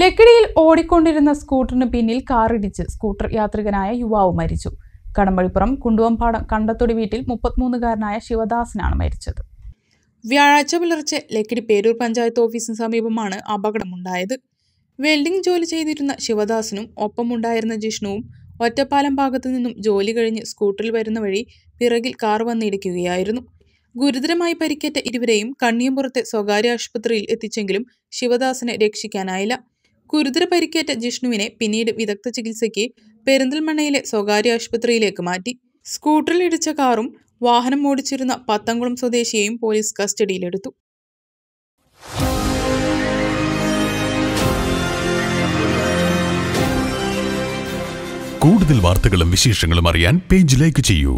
ലക്കിടിയിൽ ഓടിക്കൊണ്ടിരുന്ന സ്കൂട്ടറിന് പിന്നിൽ കാറിടിച്ച് സ്കൂട്ടർ യാത്രികനായ യുവാവ് മരിച്ചു കടമ്പഴിപ്പുറം കുണ്ടുവമ്പാടം കണ്ടത്തൊടി വീട്ടിൽ മുപ്പത്തിമൂന്നുകാരനായ ശിവദാസനാണ് മരിച്ചത് വ്യാഴാഴ്ച പുലർച്ചെ ലക്കിടി പേരൂർ പഞ്ചായത്ത് ഓഫീസിന് സമീപമാണ് അപകടമുണ്ടായത് വെൽഡിംഗ് ജോലി ചെയ്തിരുന്ന ശിവദാസനും ഒപ്പമുണ്ടായിരുന്ന ജിഷ്ണുവും ഒറ്റപ്പാലം ഭാഗത്തു നിന്നും ജോലി കഴിഞ്ഞ് സ്കൂട്ടറിൽ വരുന്ന വഴി പിറകിൽ കാർ വന്നിടിക്കുകയായിരുന്നു ഗുരുതരമായി പരിക്കേറ്റ ഇരുവരെയും കണ്ണിയമ്പുറത്തെ സ്വകാര്യ ആശുപത്രിയിൽ എത്തിച്ചെങ്കിലും ശിവദാസനെ രക്ഷിക്കാനായില്ല ഗുരുതര പരിക്കേറ്റ ജിഷ്ണുവിനെ പിന്നീട് വിദഗ്ധ ചികിത്സയ്ക്ക് പെരിന്തൽമണ്ണയിലെ സ്വകാര്യ ആശുപത്രിയിലേക്ക് മാറ്റി സ്കൂട്ടറിൽ ഇടിച്ച കാറും വാഹനം ഓടിച്ചിരുന്ന പത്തംകുളം സ്വദേശിയെയും പോലീസ് കസ്റ്റഡിയിലെടുത്തു കൂടുതൽ വാർത്തകളും വിശേഷങ്ങളും അറിയാൻ പേജ് ലൈക്ക് ചെയ്യൂ